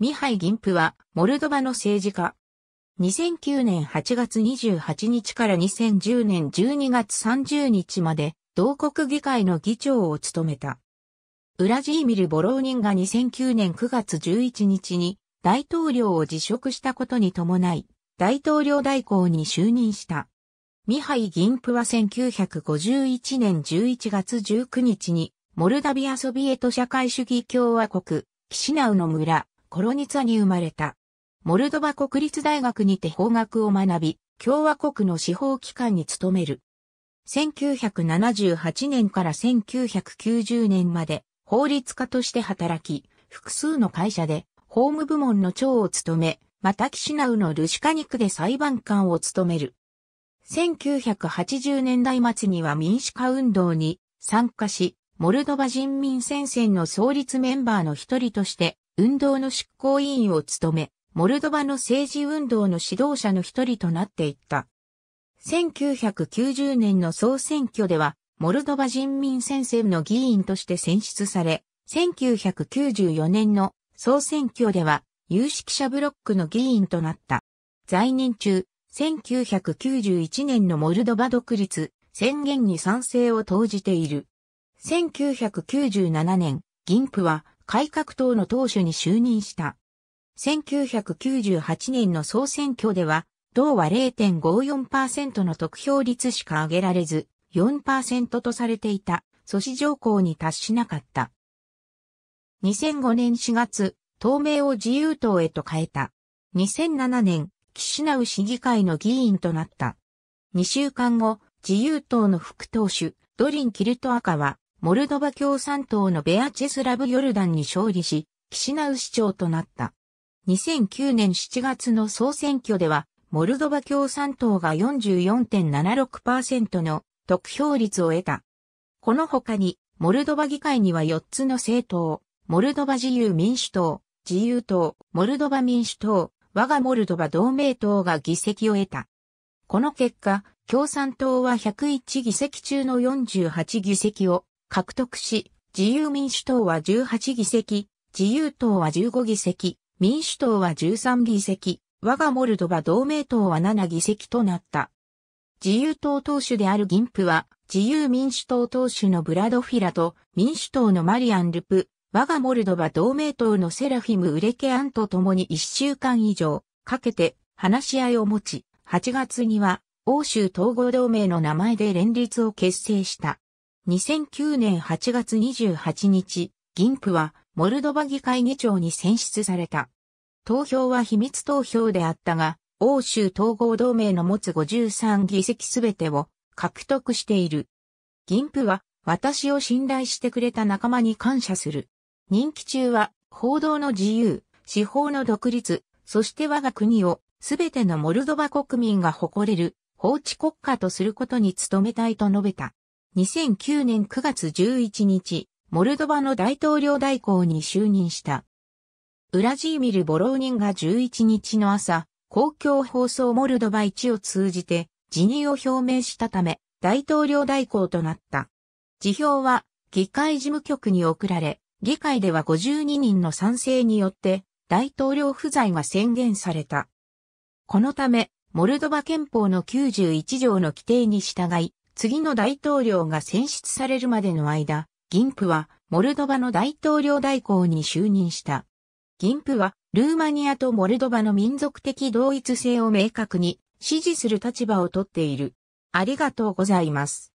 ミハイ・ギンプは、モルドバの政治家。2009年8月28日から2010年12月30日まで、同国議会の議長を務めた。ウラジーミル・ボローニンが2009年9月11日に、大統領を辞職したことに伴い、大統領代行に就任した。ミハイ・ギンプは1951年11月19日に、モルダビアソビエト社会主義共和国、キシナウの村、コロニツァに生まれた。モルドバ国立大学にて法学を学び、共和国の司法機関に勤める。1978年から1990年まで法律家として働き、複数の会社で法務部門の長を務め、またキシナウのルシカニクで裁判官を務める。1980年代末には民主化運動に参加し、モルドバ人民戦線の創立メンバーの一人として運動の執行委員を務め、モルドバの政治運動の指導者の一人となっていった。1990年の総選挙では、モルドバ人民戦線の議員として選出され、1994年の総選挙では有識者ブロックの議員となった。在任中、1991年のモルドバ独立宣言に賛成を投じている。1997年、銀プは改革党の党首に就任した。1998年の総選挙では、同は0.54%の得票率しか上げられず、4%とされていた、阻止条項に達しなかった。2005年4月、党名を自由党へと変えた。2007年、岸直市議会の議員となった。2週間後、自由党の副党首、ドリン・キルトアカは、モルドバ共産党のベアチェスラブ・ヨルダンに勝利し、キシナウ市長となった。2009年7月の総選挙では、モルドバ共産党が44.76%の得票率を得た。この他に、モルドバ議会には4つの政党、モルドバ自由民主党、自由党、モルドバ民主党、我がモルドバ同盟党が議席を得た。この結果、共産党は101議席中の48議席を獲得し、自由民主党は18議席、自由党は15議席、民主党は13議席、我がモルドバ同盟党は7議席となった。自由党党首である銀ンプは、自由民主党党首のブラドフィラと、民主党のマリアン・ルプ、我がモルドバ同盟党のセラフィム・ウレケアンと共に1週間以上かけて話し合いを持ち、8月には欧州統合同盟の名前で連立を結成した。2009年8月28日、銀府はモルドバ議会議長に選出された。投票は秘密投票であったが、欧州統合同盟の持つ53議席すべてを獲得している。銀府は私を信頼してくれた仲間に感謝する。任期中は報道の自由、司法の独立、そして我が国をすべてのモルドバ国民が誇れる法治国家とすることに努めたいと述べた。2009年9月11日、モルドバの大統領代行に就任した。ウラジーミル・ボローニンが11日の朝、公共放送モルドバ1を通じて辞任を表明したため、大統領代行となった。辞表は議会事務局に送られ、議会では52人の賛成によって大統領不在が宣言された。このため、モルドバ憲法の91条の規定に従い、次の大統領が選出されるまでの間、銀プはモルドバの大統領代行に就任した。銀プはルーマニアとモルドバの民族的同一性を明確に支持する立場をとっている。ありがとうございます。